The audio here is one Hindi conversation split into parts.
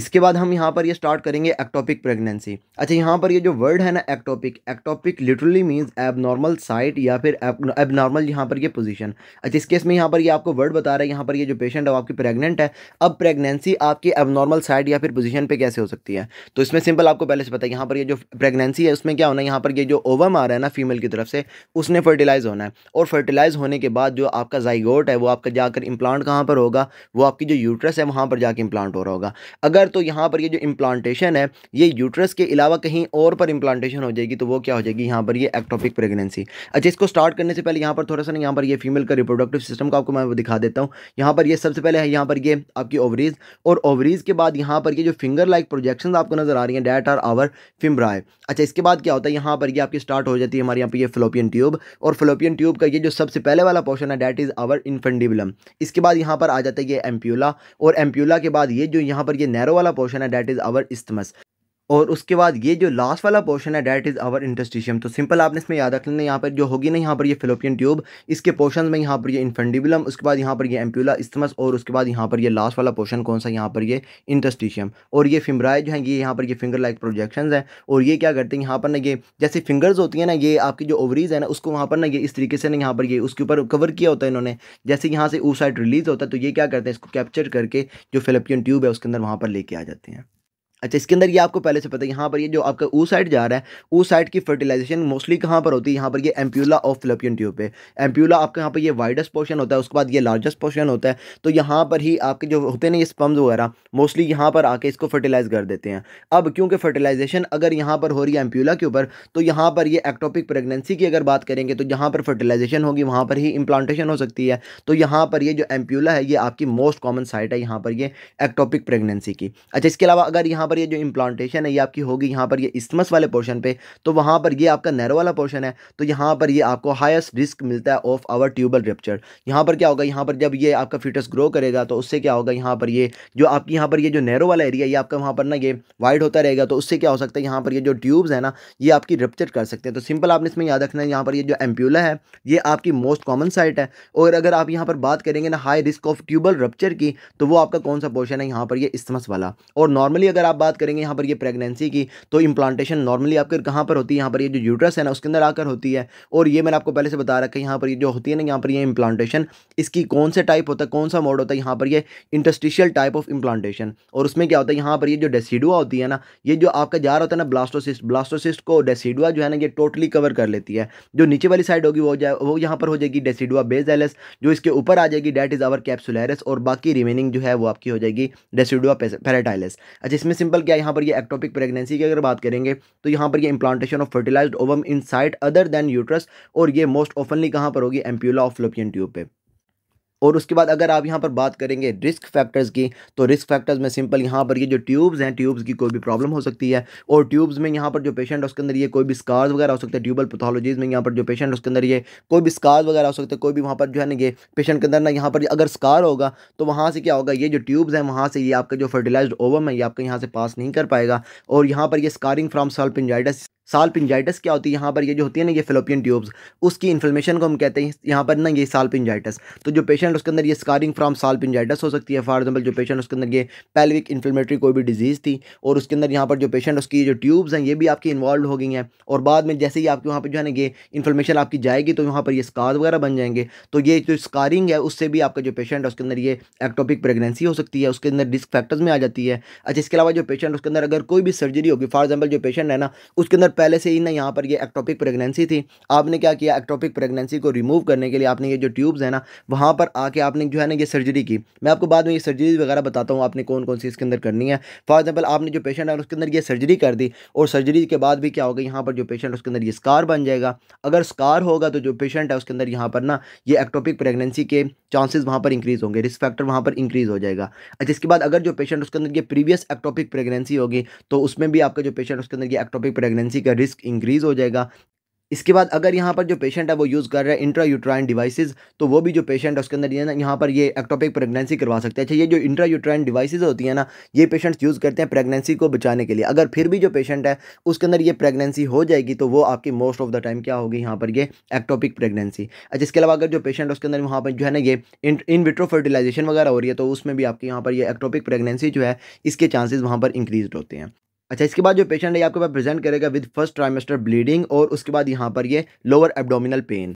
इसके बाद हम यहाँ पर ये स्टार्ट करेंगे एक्टोपिक प्रेगनेंसी अच्छा यहाँ पर ये जो वर्ड है ना ectopic ectopic literally means abnormal site या फिर एबनॉर्मल यहाँ पर ये पोजीशन अच्छा इस केस में यहाँ पर ये आपको वर्ड बता रहा है यहाँ पर ये जो पेशेंट है आपकी प्रेगनेंट है अब प्रेगनेंसी आपकी एबनॉर्मल साइट या फिर पोजिशन पर कैसे हो सकती है तो इसमें सिंपल आपको पहले से पता है यहाँ पर ये जो प्रेगनेंसी है उसमें क्या होना है यहाँ पर ये जो ओवम आ रहा है ना फीमेल की तरफ से उसने फर्टिलाइज़ होना है और फर्टिलाइज़ होने के बाद जो आपका जाइगोट है वो आपका जाकर इम्प्लांट कहाँ पर होगा वो आपकी जो यूट्रस है वहाँ पर जाकर इम्प्लांट हो रहा होगा अगर तो यहाँ पर ये जो इम्प्लांटेशन है ये यूट्रस के अलावा कहीं और पर इम्प्लांटेशन हो जाएगी तो वो क्या हो जाएगी यहाँ पर ये एक्टोपिक प्रेगनेंसी अच्छा इसको स्टार्ट करने से पहले यहाँ पर थोड़ा सा ना यहाँ पर ये फीमेल का रिप्रोडक्टिव सिस्टम का आपको मैं दिखा देता हूँ यहाँ पर ये सबसे पहले है यहाँ पर ये आपकी ओवरीज और ओवरीज के बाद यहाँ पर ये जो फिंगर लाइक प्रोजेक्शन आपको नजर आ रही है डेट आर आवर फिम्ब्राए अच्छा इसके बाद क्या होता है यहाँ पर ये आपकी स्टार्ट हो जाती है हमारे यहाँ पर ये फ्लोपियन ट्यूब और फ्लोपियन ट्यूब का ये जो सबसे पहले वाला पोर्शन है डेट इज़ आवर इन्फेंडिबलम इसके बाद यहाँ पर आ जाता है ये एम्प्यूला और एम्प्यूला के बाद ये जो यहाँ पर ये नैरो वाला पोर्शन है डैट इज अवर इस्तमस और उसके बाद ये जो लास्ट वाला पोर्शन है डैट इज़ आवर इंटस्टिशियम तो सिंपल आपने इसमें याद रख लेना यहाँ पर जो होगी ना यहाँ पर ये फिलोपियन ट्यूब इसके पोर्शन में यहाँ पर ये इन्फेंडिबुलम उसके बाद यहाँ पर ये एम्प्यूला इस्तमस और उसके बाद यहाँ पर ये लास्ट वाला पोर्शन कौन सा यहाँ पर ये इंटस्टिशियम और ये फिमराए जो है ये यहाँ पर ये फिंगर लाइक प्रोजेक्शन है और ये क्या करते हैं यहाँ पर ना ये जैसे फिंगर्स होती हैं ना ये आपकी जो ओवरीज है ना उसको वहाँ पर ना ये इस तरीके से ना यहाँ पर ये उसके ऊपर कवर किया होता है इन्होंने जैसे यहाँ से ऊ साइड रिलीज़ होता है तो ये क्या करते हैं इसको कैप्चर करके जो फिलोपियन ट्यूब है उसके अंदर वहाँ पर लेके आ जाते हैं अच्छा इसके अंदर ये आपको पहले से पता है यहाँ पर ये जो आपका ऊ साइड जा रहा है ऊ साइड की फर्टिलाइजेशन मोस्टली कहाँ पर होती है यहाँ पर ये एम्प्यूला ऑफ फिलोपियन ट्यूब पे एम्प्यूला आपके यहाँ पर ये वाइडेस्ट पोर्शन होता है उसके बाद ये लार्जेस्ट पोर्शन होता है तो यहाँ पर ही आपके जो होते हैं ना ये स्पम्स वगैरह मोस्टली यहाँ पर आके इसको फर्टिलाइज कर देते हैं अब क्योंकि फर्टिलाइजेशन अगर यहाँ पर हो रही है एम्प्यूला के ऊपर तो यहाँ पर ये एक्टोपिक प्रेगनेंसी की अगर बात करेंगे तो जहाँ पर फर्टिलाइजेशन होगी वहाँ पर ही इम्प्लांटेशन हो सकती है तो यहाँ पर ये जो एम्प्यूला है ये आपकी मोस्ट कॉमन साइट है यहाँ पर ये एक्टोपिक प्रेगनेंसी की अच्छा इसके अलावा अगर यहाँ पर ये जो इम्प्लांटेशन है ये आपकी होगी यहाँ पर ये इसमस वाले पोर्शन पे तो वहाँ पर ये आपका नैरो वाला पोर्शन है तो यहाँ पर ये आपको हाईएस्ट रिस्क मिलता है ऑफ आवर ट्यूबल रिप्चर यहाँ पर क्या होगा यहाँ पर जब ये आपका फीटस ग्रो करेगा तो उससे क्या होगा यहाँ पर ये जो आपकी यहाँ पर ये जो नैरो वाला एरिया ये आपका वहाँ पर ना ये वाइड होता रहेगा तो उससे क्या हो सकता है यहाँ पर ये जो ट्यूब्स है ना ये आपकी रिप्चर कर सकते हैं तो सिंपल आपने इसमें याद रखना है यहाँ पर ये जो एम्प्यूला है ये आपकी मोस्ट कॉमन साइट है और अगर आप यहाँ पर बात करेंगे ना high risk of tubal rupture की तो वो आपका कौन सा पोर्शन है यहाँ पर ये इसमस वाला और नॉर्मली अगर आप बात करेंगे यहाँ पर ये प्रेगनेंसी की तो इम्प्लांटेशन नॉर्मली आपके कहाँ पर होती है यहाँ पर ये जो यूट्रस है ना उसके अंदर आकर होती है और ये मैंने आपको पहले से बता रखा है यहाँ पर ये जो होती है ना यहाँ पर ये इम्प्लांटेशन इसकी कौन से टाइप होता है कौन सा मोड होता है यहाँ पर ये इंटस्टिशियल टाइप ऑफ इम्प्लांटेशन और उसमें क्या होता है यहाँ पर ये जो डेसीडुआ होती है ना ये जो आपका जार होता है ना ब्लास्टोसिस्ट ब्लास्टोसिस्ट को डेसीडुआ जो है ना ये टोटली कवर कर लेती है जो नीचे वाली साइड होगी वो जाए वो यहाँ पर हो जाएगी डेसीडुआ बेजेलस जो इसके ऊपर आ जाएगी डैट इज़ आवर कैप्सुलरस और बाकी रिमेनिंग जो है वो आपकी हो जाएगी डेसीडुआ पेरेटाइलस अच्छा इसमें एग्जाम्पल क्या यहाँ पर ये एक्टोपिक प्रेगनेंसी की अगर बात करेंगे तो यहाँ पर ये implantation of fertilized ovum in site other than uterus और ये मोस्ट ऑफनली कहाँ पर होगी एम्प्यूला ऑफ फ्लोपियन ट्यूब पे और उसके बाद अगर आप यहाँ पर बात करेंगे रिस्क फैक्टर्स की तो रिस्क फैक्टर्स में सिंपल यहाँ पर ये यह जो ट्यूब्स हैं ट्यूब्स की कोई भी प्रॉब्लम हो सकती है और ट्यूब्स में यहाँ पर जो पेशेंट है उसके अंदर ये कोई भी स्कार्स वगैरह हो सकते हैं ट्यूबल पैथोलॉजीज में यहाँ पर जो पेशेंट उसके अंदर ये कोई भी स्कार्स वगैरह हो सकते हैं कोई भी वहाँ पर जो है ना ये पेशेंट के अंदर ना यहाँ पर अगर स्कार होगा तो वहाँ से क्या होगा ये जो ट्यूब्स हैं वहाँ से ये आपका जो फर्टिलाइज ओवम है ये आपके यहाँ से पास नहीं कर पाएगा और यहाँ पर ये स्कारिंग फ्राम सल्पिनजाइडस सालपिंजाइटस क्या होती है यहाँ पर ये जो होती है ना ये फिलोपियन ट्यूब्स उसकी इन्फ्लेमेशन को हम कहते हैं यहाँ पर ना ये सालपिंजाइटस तो जो पेशेंट उसके अंदर ये स्कारिंग फ्राम सालपिंजाइटस हो सकती है फॉर एग्जाम्पल जो पेशेंट उसके अंदर ये पेल्विक इन्फ्लेमेटरी कोई भी डिजीज़ थी और उसके अंदर यहाँ पर जो पेशेंट उसकी जो ट्यूब्स हैं ये भी आपकी इन्वॉल्व हो गई हैं और बाद में जैसे ही आपके वहाँ पर जो है ना ये इन्फ्लेमेशन आपकी जाएगी तो यहाँ पर ये स्कार वगैरह बन जाएंगे तो ये जो स्कारिंग है उससे भी आपका जो पेशेंट है उसके अंदर ये एक्टोपिक प्रेगनेंसी हो सकती है उसके अंदर डिस्क फैक्टर्स में आ जाती है अच्छा इसके अलावा जो पेशेंट उसके अंदर अगर कोई भी सर्जरी होगी फॉर एग्जाम्पल जो पेशेंट है ना उसके अंदर पहले से ही ना यहाँ पर ये एक्टोपिक प्रेगनेंसी थी आपने क्या किया एक्टोपिक प्रेगनेंसी को रिमूव करने के लिए आपने ये जो ट्यूब्स है ना वहाँ पर आके आपने जो है ना ये सर्जरी की मैं आपको बाद में ये सर्जरी वगैरह बताता हूँ आपने कौन कौन सी इसके अंदर करनी है फॉर एग्जाम्पल आपने जो पेशेंट है उसके अंदर ये सर्जरी कर दी और सर्जरी के बाद भी क्या होगा यहाँ पर जो पेशेंट उसके अंदर ये स्कार बन जाएगा अगर स्कार होगा तो जो पेशेंट है उसके अंदर यहाँ पर ना ये एक्टोपिक प्रेगनेंसी के चांसेस वहाँ पर इंक्रीज़ होंगे रिस्क फैक्टर वहाँ पर इंक्रीज़ हो जाएगा अच्छा इसके बाद अगर जो पेशेंट उसके अंदर ये प्रीवियस एक्टोपिक प्रेगनेंसी होगी तो उसमें भी आपका जो पेशेंट उसके अंदर ये एक्टोपिक प्रेगनेंसी प्रेगनेंसी का रिस्क इंक्रीज़ हो जाएगा इसके बाद अगर यहाँ पर जो पेशेंट है वो यूज़ कर रहा है इंट्रा यूट्राइन डिवाइसेस तो वो भी जो पेशेंट है उसके अंदर ये ना यहाँ पर ये एक्टोपिक प्रेगनेंसी करवा सकते हैं अच्छा ये जो इंट्रा यूट्राइन डिवाइसेस होती हैं ना ये पेशेंट्स यूज़ करते हैं प्रेगनेंसी को बचाने के लिए अगर फिर भी जो पेशेंट है उसके अंदर ये प्रेगनेंसी हो जाएगी तो वो आपकी मोस्ट ऑफ द टाइम क्या होगी यहाँ पर ये एक्टोपिक प्रेगनेंसी अच्छा इसके अलावा अगर जो पेशेंट उसके अंदर वहाँ पर जो है ना ये इन विट्रो फर्टिलाइजेशन वगैरह हो रही है तो उसमें भी आपके यहाँ पर ये एक्टोपिक प्रेगनेंसी जो है इसके चांसेज़ वहाँ पर इंक्रीज होते हैं अच्छा इसके बाद जो पेशेंट है आपके पास प्रेजेंट करेगा विद फर्स्ट ट्राइमेस्टर ब्लीडिंग और उसके बाद यहाँ पर ये लोअर एब्डोमिनल पेन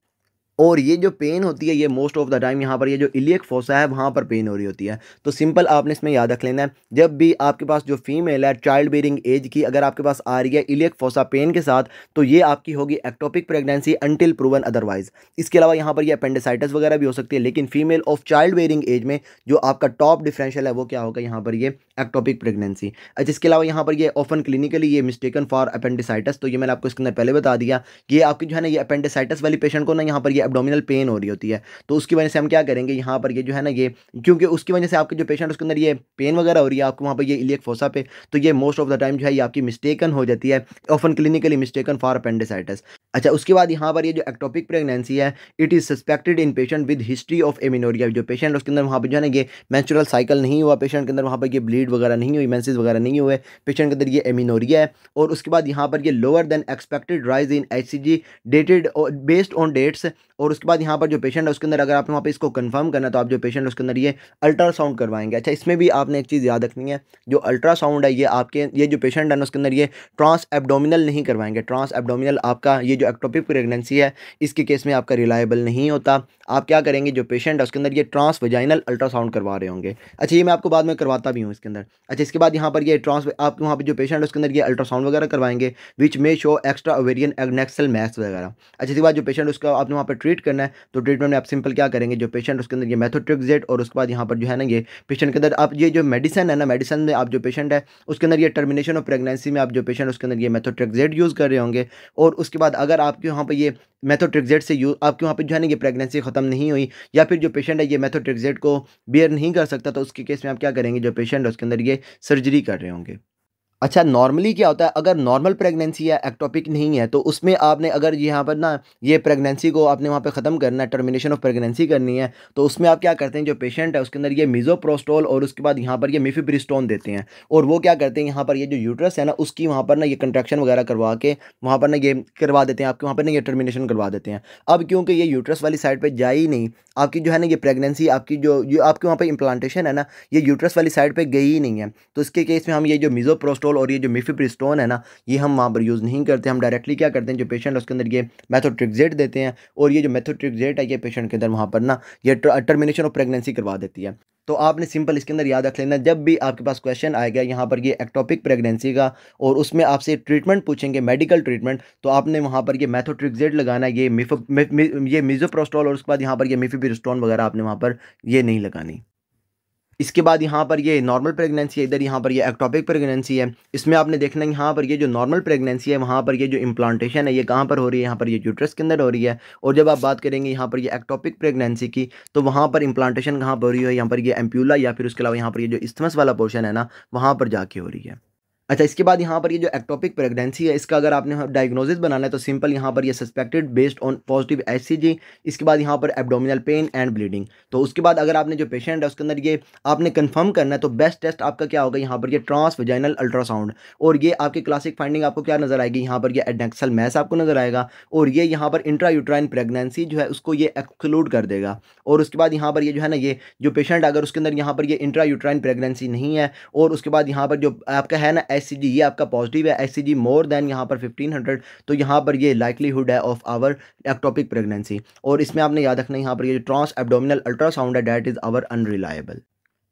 और ये जो पेन होती है ये मोस्ट ऑफ द टाइम यहाँ पर ये जो इलियक फोसा है वहाँ पर पेन हो रही होती है तो सिंपल आपने इसमें याद रख लेना है जब भी आपके पास जो फीमेल है चाइल्ड बेरिंग एज की अगर आपके पास आ रही है इलियक फोसा पेन के साथ तो ये आपकी होगी ectopic pregnancy until proven otherwise इसके अलावा यहाँ पर यह अपेंडिसाइटस वगैरह भी हो सकती है लेकिन female of child bearing age में जो आपका टॉप डिफ्रेंशल है वो क्या होगा यहाँ पर ये एक्टोपिक प्रेगनेंसी अच्छा इसके अलावा यहाँ पर ये ऑफन क्लिनिकली ये मिस्टेकन फॉर अपेंडिसाइटस तो ये मैंने आपको इसके अंदर पहले बता दिया कि आपकी जो है ना ये अपेंडिसाइटस वाली पेशेंट को ना यहाँ पर एबडोमिनल पेन हो रही होती है तो उसकी वजह से हम क्या करेंगे यहाँ पर ये जो है ना ये क्योंकि उसकी वजह से आपके जो पेशेंट उसके अंदर ये पेन वगैरह हो रही है आपको वहाँ पर ये इलेक् फोसा पे तो ये मोस्ट ऑफ द टाइम जो है ये आपकी मिस्टेकन हो जाती है often clinically mistaken for appendicitis अच्छा उसके बाद यहाँ पर ये जो एक्टोपिक प्रेगनेंसी है it is suspected in patient with history of amenorrhoea जो पेशेंट उसके अंदर वहाँ पर जो है ना ये मैचुरल साइकिल नहीं हुआ पेशेंट के अंदर वहाँ पर ये ब्लीड वगैरह नहीं हुई मैंसिस वगैरह नहीं हुए पेशेंट के अंदर ये एमिनोरिया है और उसके बाद यहाँ पर ये lower than expected rise in H dated based on dates और उसके बाद यहाँ पर जो पेशेंट है उसके अंदर अगर आपने वहाँ पर इसको कन्फर्म करना तो आप जो पेशेंट उसके अंदर ये अल्ट्रासाउंड करवाएंगे अच्छा इसमें भी आपने एक चीज़ याद रखनी है जो अल्ट्रासाउंड है ये आपके ये जो पेशेंट है ना उसके अंदर ये ट्रांस एबडोमिनल नहीं करवाएंगे ट्रांस एबडोमिनल आपका ये जो एक्टोपिक प्रेगनेंसी है इसके केस में आपका रिलायबल नहीं होता आप क्या करेंगे जो पेशेंट है उसके अंदर ये ट्रांस वजाइनल अल्ट्रासाउंड करवा रहे होंगे अच्छा ये मैं आपको बाद में करवाता भी हूँ इसके अंदर अच्छा इसके बाद यहाँ पर ये ट्रांस आप वहाँ पर जो पेशेंट है उसके अंदर ये अल्ट्रासाउंड वगैरह करवाएंगे which may show extra ovarian adnexal mass वगैरह अच्छा इसके बाद जो पेशेंट उसका आपने वहाँ पर ट्रीट करना है तो ट्रीटमेंट में आप सिंपल क्या करेंगे जो पेशेंट उसके अंदर ये मैथोट्रिक्जेट और उसके बाद यहाँ पर जो है ना ये पेशेंट के अंदर आप ये जो मेडिसिन है ना मेडिसिन में आप जो पेशेंट है उसके अंदर ये टर्मिनेशन ऑफ प्रेगनेंसी में आप जो पेशेंट उसके अंदर ये मैथोट्रिक्जेट यूज़ कर रहे होंगे और उसके बाद अगर आपके यहाँ पर ये मैथोट्रिक्जेट से यूज आपके वहाँ पर जो है ना ये प्रेगनेंसी ख़त्म नहीं हुई या फिर जो पेशेंट है ये मैथोट्रिक्जेट को बियर नहीं कर सकता तो उसके केस में आप क्या करेंगे जो पेशेंट है उसके अंदर ये सर्जरी कर रहे होंगे अच्छा नॉर्मली क्या होता है अगर नॉर्मल प्रेगनेंसी है एक्टोपिक नहीं है तो उसमें आपने अगर यहाँ पर ना ये प्रेगनेंसी को आपने वहाँ पे ख़त्म करना है टर्मिनेशन ऑफ प्रेगनेंसी करनी है तो उसमें आप क्या करते हैं जो पेशेंट है उसके अंदर ये मिजोप्रोस्टोल और उसके बाद यहाँ पर ये मिफिब्रिस्टोन देते हैं और वो क्या करते हैं यहाँ पर ये जो यूट्रस है ना उसकी वहाँ पर ना ये कंट्रेक्शन वगैरह करवा के वहाँ पर ना ये करवा देते हैं आपके वहाँ पर ना ये टर्मिनेशन करवा देते हैं अब क्योंकि ये यूट्रस वाली साइड पर जा ही नहीं आपकी जो है ना ये प्रेगनेंसी आपकी जो आपके वहाँ पर इम्प्लांटेशन है ना ये यूट्रस वाली साइड पर गई ही नहीं है तो इसके केस में हम ये जो मिजोप्रोस्टोल मेफिप्रोल और ये जो मिफिप्रिस्टोन है ना ये हम वहाँ पर यूज़ नहीं करते हम डायरेक्टली क्या करते हैं जो पेशेंट उसके अंदर ये मैथोट्रिक्जेट देते हैं और ये जो मैथोट्रिक्जेट है ये पेशेंट के अंदर वहाँ पर ना ये टर्मिनेशन ऑफ प्रेगनेंसी करवा देती है तो आपने सिंपल इसके अंदर याद रख लेना जब भी आपके पास क्वेश्चन आएगा यहाँ पर ये एक्टोपिक प्रेगनेंसी का और उसमें आपसे ट्रीटमेंट पूछेंगे मेडिकल ट्रीटमेंट तो आपने वहाँ पर ये मैथोट्रिक्जेट लगाना ये मिफ मि, मि, ये मिजोप्रोस्टॉल और उसके बाद यहाँ पर ये मिफिपिरिस्टोन वगैरह आपने वहाँ पर ये नहीं लगानी इसके बाद यहाँ पर ये नॉर्मल प्रेगनेंसी है इधर यहाँ पर ये एक्टॉपिक प्रेगनेंसी है इसमें आपने देखना है यहाँ पर ये जो नॉर्मल प्रेगनेंसी है वहाँ पर ये जो इम्प्लांटेशन है ये कहाँ पर हो रही है यहाँ पर ये यूट्रस के अंदर हो रही है और जब आप बात करेंगे यहाँ पर ये एक्टॉपिक प्रेगनेंसी की तो वहाँ पर इम्प्लांटेशन कहाँ पर हो रही है यहाँ पर ये एम्प्यूला या फिर उसके अलावा यहाँ पर ये जो इस्थमस वाला पोर्शन है ना वहाँ पर जाके हो रही है अच्छा इसके बाद यहाँ पर ये यह जो एक्टोपिक प्रेगनेंसी है इसका अगर आपने डायग्नोसिस बनाना है तो सिंपल यहाँ पर ये suspected based on positive S इसके बाद यहाँ पर एब्डोमिनल पेन एंड ब्लीडिंग तो उसके बाद अगर आपने जो पेशेंट है उसके अंदर ये आपने कंफर्म करना है तो बेस्ट टेस्ट आपका क्या होगा यहाँ पर ये वजाइनल अल्ट्रासाउंड और ये आपकी क्लासिक फाइंडिंग आपको क्या नजर आएगी यहाँ पर यह एडनेक्सल मैस आपको नजर आएगा और ये यहाँ पर इंट्रा यूट्राइन प्रेगनेंसी जो है उसको ये एक्सक्लूड कर देगा और उसके बाद यहाँ पर ये जो है ना ये जो पेशेंट अगर उसके अंदर यहाँ पर ये इंट्रा यूट्राइन प्रेगनेंसी नहीं है और उसके बाद यहाँ पर जो आपका है ना एस ये आपका पॉजिटिव है एस मोर देन यहाँ पर 1500 तो यहाँ पर ये लाइकलीहुड है ऑफ आवर एक्टोपिक प्रेगनेंसी और इसमें आपने याद रखना यहाँ पर ये ट्रांस एबडोमिनल अल्ट्रासाउंड है डैट इज़ आवर अनरिलायबल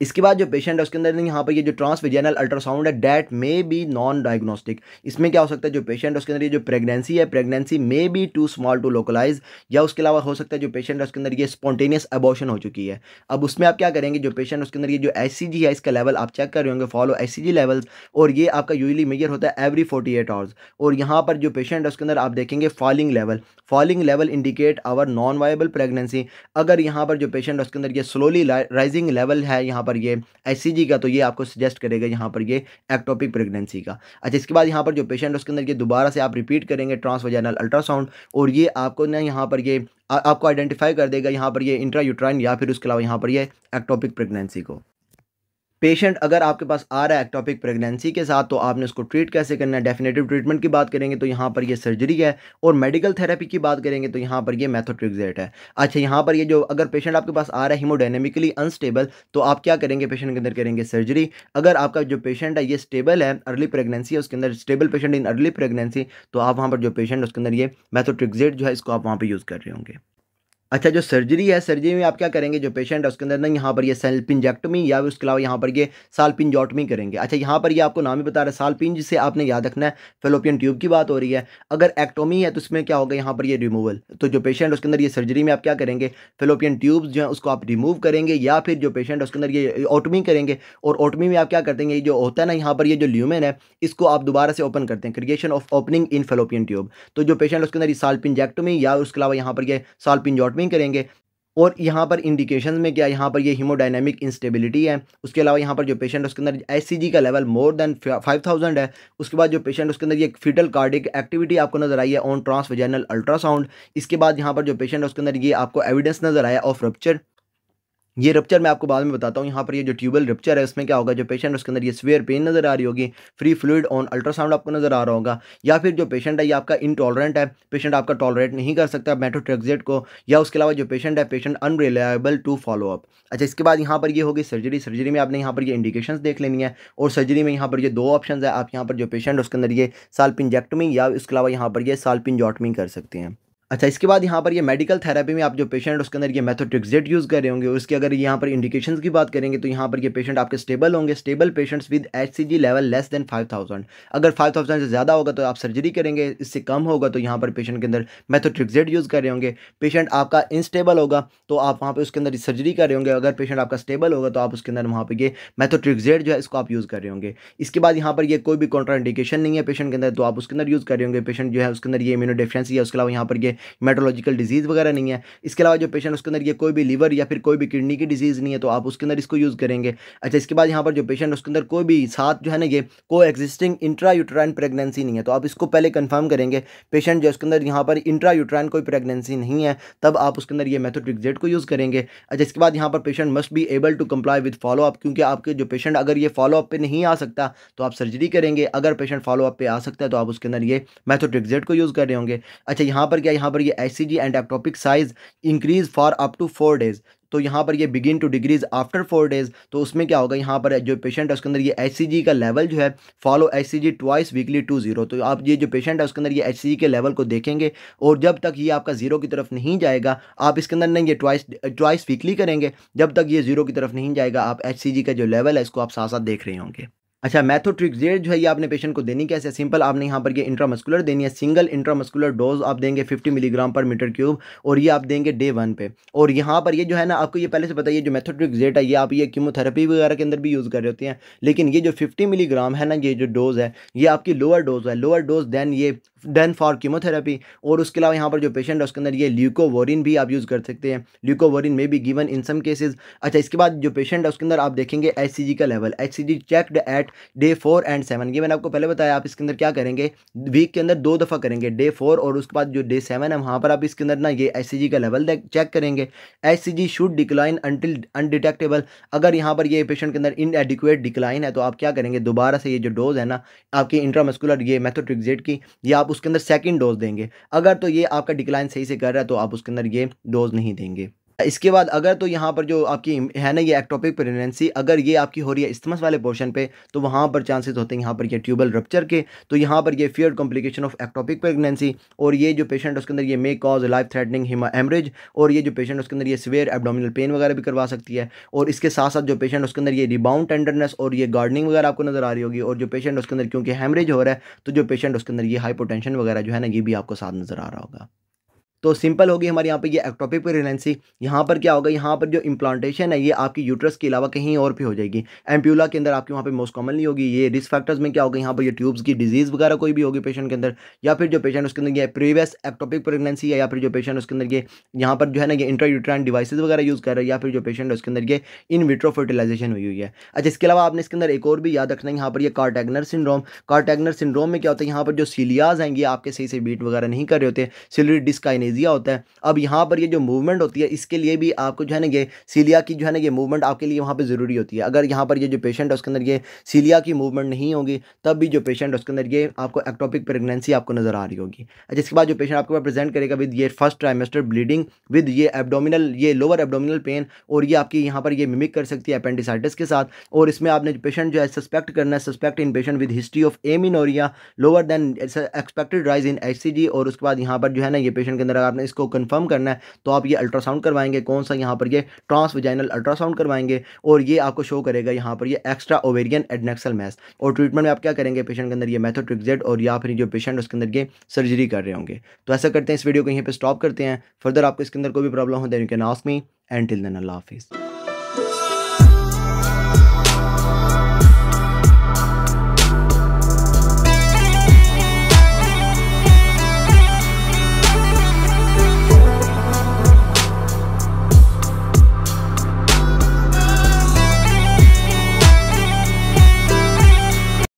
इसके बाद जो पेशेंट है उसके अंदर यहाँ पर ये जो ट्रांसविजनल अल्ट्रासाउंड है that may be non diagnostic इसमें क्या हो सकता है जो पेशेंट है उसके अंदर ये जो प्रेगनेंसी है pregnancy may be too small to localise या उसके अलावा हो सकता है जो पेशेंट है उसके अंदर ये स्पॉन्टेनियस अबॉशन हो चुकी है अब उसमें आप क्या करेंगे जो पेशेंट उसके अंदर ये जो एस है इसका लेवल आप चेक कर रहे होंगे फॉलो एस लेवल्स और ये आपका यूजली मेजर होता है एवरी फोर्टी एट आवर्स और यहाँ पर जो पेशेंट है उसके अंदर आप देखेंगे falling level falling level indicate or non viable pregnancy अगर यहाँ पर जो पेशेंट है उसके अंदर ये स्लोली राइजिंग लेवल है यहाँ पर पर ये एस का तो ये आपको सजेस्ट करेगा यहाँ पर ये एक्टोपिक प्रेगनेंसी का अच्छा इसके बाद यहाँ पर जो पेशेंट उसके अंदर ये दोबारा से आप रिपीट करेंगे ट्रांसवेजाइनल अल्ट्रासाउंड और ये आपको ना यहाँ पर ये आपको आइडेंटिफाई कर देगा यहाँ पर ये इंट्रा यूट्राइन या फिर उसके अलावा यहाँ पर ये एक्टोपिक प्रेगनेंसी को पेशेंट अगर आपके पास आ रहा है एक्टॉपिक प्रेगनेंसी के साथ तो आपने उसको ट्रीट कैसे करना है डेफिनेटिव ट्रीटमेंट की बात करेंगे तो यहाँ पर ये सर्जरी है और मेडिकल थेरेपी की बात करेंगे तो यहाँ पर ये मैथोट्रिक्जेट है अच्छा यहाँ पर ये जो अगर पेशेंट आपके पास आ रहा है हीमोडाइनमिकली अनस्टेबल तो आप क्या करेंगे पेशेंट के अंदर करेंगे सर्जरी अगर आपका जो पेशेंट है ये स्टेबल है अर्ली प्रेगनेंसी है उसके अंदर stable patient in early pregnancy तो आप वहाँ पर जो पेशेंट उसके अंदर ये मैथोट्रिक्जेट जो है इसको आप वहाँ पर यूज़ कर रहे होंगे अच्छा जो सर्जरी है सर्जरी में आप क्या करेंगे जो पेशेंट है उसके अंदर ना यहाँ पर ये सेल्पिंजेक्टमी या उसके अलावा यहाँ पर ये सालपिंजॉटमी करेंगे अच्छा यहाँ पर ये आपको नाम ही बता रहा है सालपिंज से आपने याद रखना है फेलोपियन ट्यूब की बात हो रही है अगर एक्टोमी है तो उसमें क्या होगा यहाँ पर ये रिमूवल तो जो पेशेंट उसके अंदर ये सर्जरी में आप क्या करेंगे फेलोपियन ट्यूब्स जो है उसको आप रिमूव करेंगे या फिर जो पेशेंट है उसके अंदर ये ओटमी करेंगे और ओटमी में आप क्या कर देंगे जो होता है ना यहाँ पर ये जो ल्यूमेन है इसको आप दोबारा से ओपन करते हैं creation of opening in fallopian tube तो जो पेशेंट उसके अंदर ये सालपिंजेक्टमी या उसके अलावा यहाँ पर ये सालपिंजॉटमी डिस्टर्बिंग करेंगे और यहाँ पर इंडिकेशन में क्या यहाँ पर ये हीमोडाइनमिक इंस्टेबिलिटी है उसके अलावा यहाँ पर जो पेशेंट उसके अंदर एस का level more than five thousand है उसके बाद जो पेशेंट उसके अंदर ये फिटल कार्डिक एक्टिविटी आपको नजर आई है ऑन ट्रांसवेजनल अल्ट्रासाउंड इसके बाद यहाँ पर जो पेशेंट उसके अंदर ये आपको एविडेंस नजर आया ऑफ रप्चर ये रप्चर मैं आपको बाद में बताता हूँ यहाँ पर ये जो ट्यूबल रप्चर है उसमें क्या होगा जो पेशेंट उसके अंदर ये स्वेयर पेन नज़र आ रही होगी फ्री फ्लूड ऑन अल्ट्रासाउंड आपको नज़र आ रहा होगा या फिर जो पेशेंट है ये आपका इनटॉलरेंट है पेशेंट आपका टॉलरेट नहीं कर सकता मेट्रोट्रेक्जेट को या उसके अलावा जो पेशेंट है patient unreliable to follow up अच्छा इसके बाद यहाँ पर ये होगी सर्जरी सर्जरी में आपने यहाँ पर ये इंडिकेशन देख लेनी है और सर्जरी में यहाँ पर ये दो ऑप्शन है आप यहाँ पर जो पेशेंट उसके अंदर ये साल्पिंजेक्टमी या उसके अलावा यहाँ पर ये साल्पिंजॉटमी कर सकते हैं अच्छा इसके बाद यहाँ पर ये मेडिकल थेरेपी में आप जो पेशेंट उसके अंदर ये मेथोट्रिक्जेट यूज़ कर रहे होंगे उसके अगर यहाँ पर इंडिकेशंस की बात करेंगे तो यहाँ पर ये पेशेंट आपके स्टेबल होंगे stable patients with H level less than 5000 अगर 5000 से ज़्यादा होगा तो आप सर्जरी करेंगे इससे कम होगा तो यहाँ पर पेशेंट के अंदर मेथोट्रिक्जेट यूज़ कर रहे होंगे पेशेंट आपका इनस्टेबल होगा तो आप वहाँ पर उसके अंदर सर्जरी कर रहे होंगे अगर पेशेंट आपका स्टेबल होगा तो आप उसके अंदर वहाँ पर ये मेथोट्रिक्जेट जो है इसको आप यूज़ कर रहे होंगे इसके बाद यहाँ पर ये कोई भी इंडिकेशन नहीं है पेशेंट के अंदर तो आप उसके अंदर यूज़ कर रहे होंगे पेशेंट जो है उसके अंदर ये इम्यूनो डिफ्रेंस है उसके अलावा यहाँ पर ये मेटोलॉजिकल डिजीज़ वगैरह नहीं है इसके अलावा जो पेशेंट उसके अंदर ये कोई भी लीवर या फिर कोई भी किडनी की डिजीज़ नहीं है तो आप उसके अंदर इसको यूज़ करेंगे अच्छा इसके बाद यहाँ पर जो पेशेंट उसके अंदर कोई भी साथ जो है ना ये को एग्जिस्टिंग इंट्रा यूट्राइन प्रेगनेंसी नहीं है तो आप इसको पहले कन्फर्म करेंगे पेशेंट जो उसके अंदर यहाँ पर इंट्रा यूट्राइन कोई प्रेगनेंसी नहीं है तब आप उसके अंदर ये मेथोट्रिक्जेट को यूज़ करेंगे अच्छा इसके बाद यहाँ पर patient must be able to comply with follow up क्योंकि आपके जो पेशेंट अगर ये फॉलोअप पर नहीं आ सकता तो आप सर्जरी करेंगे अगर पेशेंट फॉलोअप पर आ सकता है तो आप उसके अंदर ये मैथोट्रिक्जेट को यूज़ कर रहे होंगे अच्छा यहाँ पर क्या यहाँ पर ये S and ectopic size increase for up to four days तो यहाँ पर ये begin to decrease after four days तो उसमें क्या होगा यहाँ पर जो पेशेंट है उसके अंदर ये एस का लेवल जो है follow S C G twice weekly to zero तो आप ये जो पेशेंट है उसके अंदर ये एस के लेवल को देखेंगे और जब तक ये आपका जीरो की तरफ नहीं जाएगा आप इसके अंदर नहीं ये ट्वाइस ट्वाइस वीकली करेंगे जब तक ये जीरो की तरफ नहीं जाएगा आप एस का जो लेवल है इसको आप साथ साथ देख रहे होंगे अच्छा मैथोट्रिक जेड जो है ये आपने पेशेंट को देनी कैसे सिंपल आपने यहाँ पर ये इंट्रामस्कुलर देनी है सिंगल इंट्रामस्कुलर डोज आप देंगे 50 मिलीग्राम पर मीटर क्यूब और ये आप देंगे डे वन पे और यहाँ पर ये जो है ना आपको ये पहले से पता है जो जेड है ये आप ये कीमोथेरेपी वगैरह के अंदर भी यूज़ कर रहे होते हैं लेकिन ये जो फिफ्टी मिलीग्राम है ना ये जो डोज़ है ये आपकी लोअर डोज़ है लोअर डोज दैन ये डन फॉर कीमोथेरेपी और उसके अलावा यहाँ पर जो पेशेंट है उसके अंदर ये ल्यूकोवोरिन भी आप यूज़ कर सकते हैं ल्यूकोवोरिन में भी गिवन इन सम केसेज अच्छा इसके बाद जो पेशेंट है उसके अंदर आप देखेंगे एच का level H checked at day four and seven ये मैंने आपको पहले बताया आप इसके अंदर क्या करेंगे वीक के अंदर दो दफ़ा करेंगे डे फोर और उसके बाद जो डे सेवन है वहाँ पर आप इसके अंदर ना ये एच का लेवल चेक करेंगे H should decline until undetectable अगर यहाँ पर ये पेशेंट के अंदर इनएडिकुएट डिक्लाइन है तो आप क्या करेंगे दोबारा से ये जो डोज है ना आपकी इंट्रामस्कुलर ये मेथोट्रिक्जेट की ये आप उसके अंदर सेकेंड डोज देंगे अगर तो ये आपका डिक्लाइन सही से कर रहा है तो आप उसके अंदर ये डोज नहीं देंगे इसके बाद अगर तो यहाँ पर जो आपकी है ना ये एक्टोपिक प्रेगनेंसी अगर ये आपकी हो रही है इस्तमस वाले पोर्शन पे तो वहाँ पर चांसेस होते हैं यहाँ पर ये ट्यूबल रप्चर के तो यहाँ पर ये fear complication of ectopic pregnancy और ये जो पेशेंट उसके अंदर ये may cause life threatening haemorrhage और ये जो पेशेंट उसके अंदर ये सवेयर एबडोमिनल पेन वगैरह भी करवा सकती है और इसके साथ साथ जो पेशेंट उसके अंदर ये रिबाउंड टेंडरनेस और ये गार्डनिंग वगैरह आपको नजर आ रही होगी और जो पेशेंट उसके अंदर क्योंकि हेमरेज हो रहा है तो जो पेशेंट उसके अंदर ये हाइपोटेंशन वगैरह जो है ना ये भी आपको साथ नजर आ रहा होगा तो सिंपल होगी हमारे यहाँ पे ये एक्टोपिक प्रेगनेंसी यहाँ पर क्या होगा यहाँ पर जो इम्प्लांटेशन है ये आपकी यूट्रस के अलावा कहीं और भी हो जाएगी एम्प्यूला के अंदर आपकी वहाँ पे मोस्ट कॉमनली होगी ये रिस्क फैक्टर्स में क्या होगा यहाँ पर ये ट्यूब्स की डिजीज़ वगैरह कोई भी होगी पेशेंट के अंदर या फिर जो पेशेंट उसके अंदर ये प्रीवियस एक्टोपिक प्रेगनेंसी है या फिर जो पेशेंट उसके अंदर ये यहाँ पर जो है ना ये इंट्रा यूट्रान डिवाइसेज वगैरह यूज़ कर रहे हैं या फिर जो पेशेंट उसके अंदर ये इन विट्रो फर्टिलाइजेशन हुई हुई है अच्छा इसके अलावा आपने इसके अंदर एक और भी याद रखना है यहाँ पर ये कार्टैगनर सिंड्रोम कार्टैगनर सिंड्रोम में क्या होता है यहाँ पर जो सीलियाज हैं ये आपके सही से बीट वगैरह नहीं कर रहे होते सिलरी डिस्काइनेज एनेस्थीजिया होता है अब यहाँ पर ये जो मूवमेंट होती है इसके लिए भी आपको जो है ना ये सीलिया की जो है ना ये मूवमेंट आपके लिए वहाँ पर ज़रूरी होती है अगर यहाँ पर ये जो पेशेंट है उसके अंदर ये सीलिया की मूवमेंट नहीं होगी तब भी जो पेशेंट है उसके अंदर ये आपको एक्टोपिक प्रेगनेंसी आपको नज़र आ रही होगी अच्छा इसके बाद जो पेशेंट आपको प्रेजेंट करेगा विद ये फर्स्ट ट्राइमेस्टर ब्लीडिंग विद ये एबडोमिनल ये लोअर एबडोमिनल पेन और ये आपकी यहाँ पर ये मिमिक कर सकती है अपेंडिसाइटिस के साथ और इसमें आपने पेशेंट जो है सस्पेक्ट करना है suspect in patient with history of amenorrhoea lower than expected rise in H और उसके बाद यहाँ पर जो है ना ये पेशेंट के अंदर अगर आपने इसको कन्फर्म करना है तो आप ये अल्ट्रासाउंड करवाएंगे कौन सा यहाँ पर ये ट्रांसविजाइनल अल्ट्रासाउंड करवाएंगे और ये आपको शो करेगा यहाँ पर ये एक्स्ट्रा ओवेरियन एडनेक्सल मैस और ट्रीटमेंट में आप क्या करेंगे पेशेंट के अंदर ये मैथोट्रिक्जेट और या फिर जो पेशेंट उसके अंदर ये सर्जरी कर रहे होंगे तो ऐसा करते हैं इस वीडियो को यहीं पर स्टॉप करते हैं फर्दर आपको इसके अंदर कोई भी प्रॉब्लम हो तो you can ask me and till then अल्लाह हाफिज़